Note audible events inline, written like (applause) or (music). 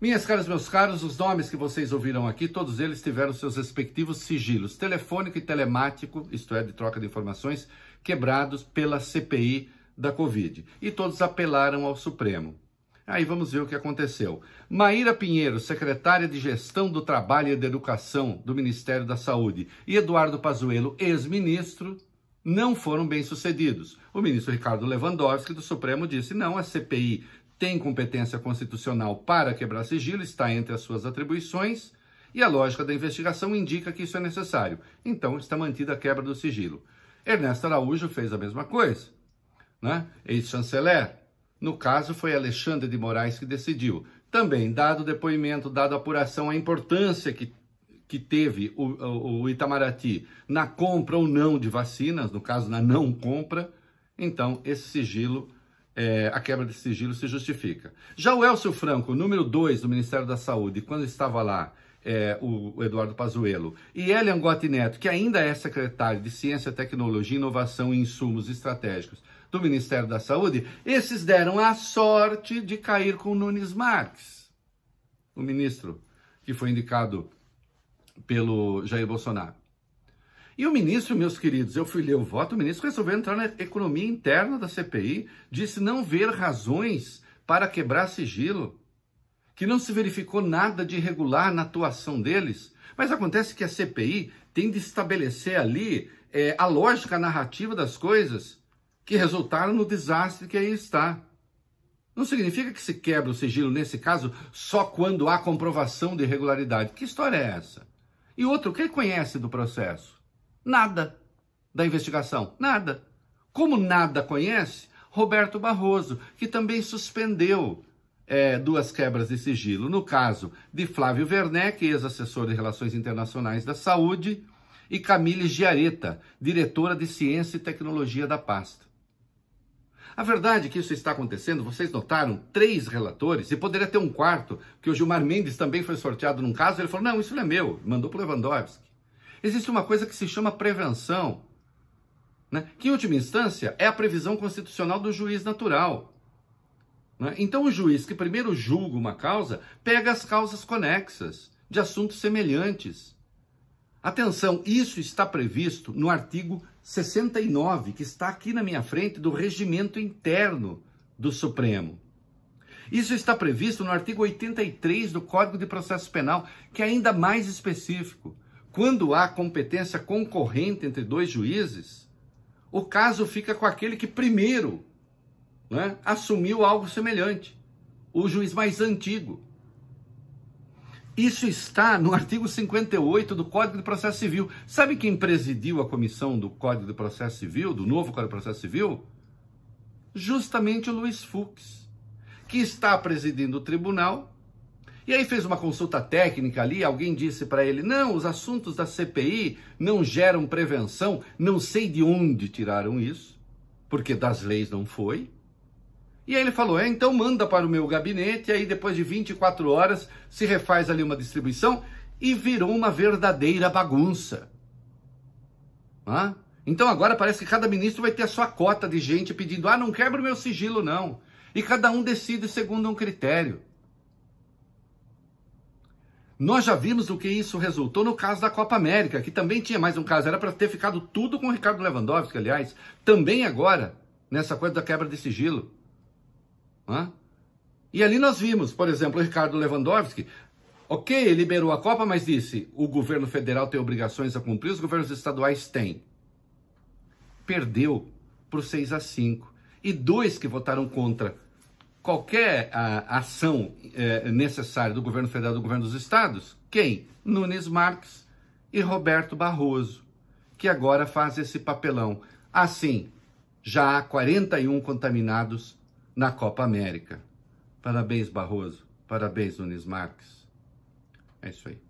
Minhas caras, meus caros, os nomes que vocês ouviram aqui, todos eles tiveram seus respectivos sigilos telefônico e telemático, isto é, de troca de informações, quebrados pela CPI da Covid. E todos apelaram ao Supremo. Aí vamos ver o que aconteceu. Maíra Pinheiro, secretária de Gestão do Trabalho e da Educação do Ministério da Saúde, e Eduardo Pazuello, ex-ministro, não foram bem-sucedidos. O ministro Ricardo Lewandowski do Supremo disse: "Não, a CPI tem competência constitucional para quebrar sigilo, está entre as suas atribuições e a lógica da investigação indica que isso é necessário. Então está mantida a quebra do sigilo. Ernesto Araújo fez a mesma coisa, né? ex-chanceler. No caso, foi Alexandre de Moraes que decidiu. Também, dado o depoimento, dado a apuração, a importância que, que teve o, o, o Itamaraty na compra ou não de vacinas, no caso, na não compra, então esse sigilo é, a quebra de sigilo se justifica. Já o Elcio Franco, número 2 do Ministério da Saúde, quando estava lá é, o, o, Eduardo Pazuello, e Elian Gotti Neto, que ainda é secretário de Ciência, Tecnologia, Inovação e Insumos Estratégicos do Ministério da Saúde, esses deram a sorte de cair com Nunes Marques, o ministro que foi indicado pelo Jair Bolsonaro. E o ministro, meus queridos, eu fui ler o voto, o ministro resolveu entrar na economia interna da CPI, disse não ver razões para quebrar sigilo, que não se verificou nada de irregular na atuação deles. Mas acontece que a CPI tem de estabelecer ali é, a lógica a narrativa das coisas que resultaram no desastre que aí está. Não significa que se quebra o sigilo, nesse caso, só quando há comprovação de irregularidade. Que história é essa? E outro, quem conhece do processo? Nada da investigação, nada. Como nada conhece, Roberto Barroso, que também suspendeu é, duas quebras de sigilo, no caso de Flávio Werneck, ex-assessor de Relações Internacionais da Saúde, e Camille Giareta, diretora de Ciência e Tecnologia da pasta. A verdade é que isso está acontecendo, vocês notaram, três relatores, e poderia ter um quarto, que o Gilmar Mendes também foi sorteado num caso, ele falou, não, isso não é meu, mandou para o Lewandowski. Existe uma coisa que se chama prevenção, né? que em última instância é a previsão constitucional do juiz natural. Né? Então, o juiz que primeiro julga uma causa pega as causas conexas de assuntos semelhantes. Atenção, isso está previsto no artigo 69, que está aqui na minha frente, do regimento interno do Supremo. Isso está previsto no artigo 83 do Código de Processo Penal, que é ainda mais específico quando há competência concorrente entre dois juízes, o caso fica com aquele que primeiro né, assumiu algo semelhante, o juiz mais antigo. Isso está no (laughs) artigo 58 do Código de Processo Civil. Sabe quem presidiu a comissão do Código de Processo Civil, do novo Código de Processo Civil? Justamente o Luiz Fux, que está presidindo o tribunal e aí fez uma consulta técnica ali, alguém disse para ele: "Não, os assuntos da CPI não geram prevenção". Não sei de onde tiraram isso, porque das leis não foi. E aí ele falou: "É, então manda para o meu gabinete". E aí depois de 24 horas se refaz ali uma distribuição e virou uma verdadeira bagunça. Ah? Então agora parece que cada ministro vai ter a sua cota de gente pedindo: "Ah, não quebra o meu sigilo não". E cada um decide segundo um critério. Nós já vimos o que isso resultou no caso da Copa América, que também tinha mais um caso. Era para ter ficado tudo com o Ricardo Lewandowski, aliás. Também agora, nessa coisa da quebra de sigilo. Hã? E ali nós vimos, por exemplo, o Ricardo Lewandowski. Ok, liberou a Copa, mas disse: o governo federal tem obrigações a cumprir, os governos estaduais têm. Perdeu para o 6 a 5. E dois que votaram contra qualquer a, ah, ação é, necessária do governo federal do governo dos estados, quem? Nunes Marques e Roberto Barroso, que agora faz esse papelão. Assim, já há 41 contaminados na Copa América. Parabéns, Barroso. Parabéns, Nunes Marques. É isso aí.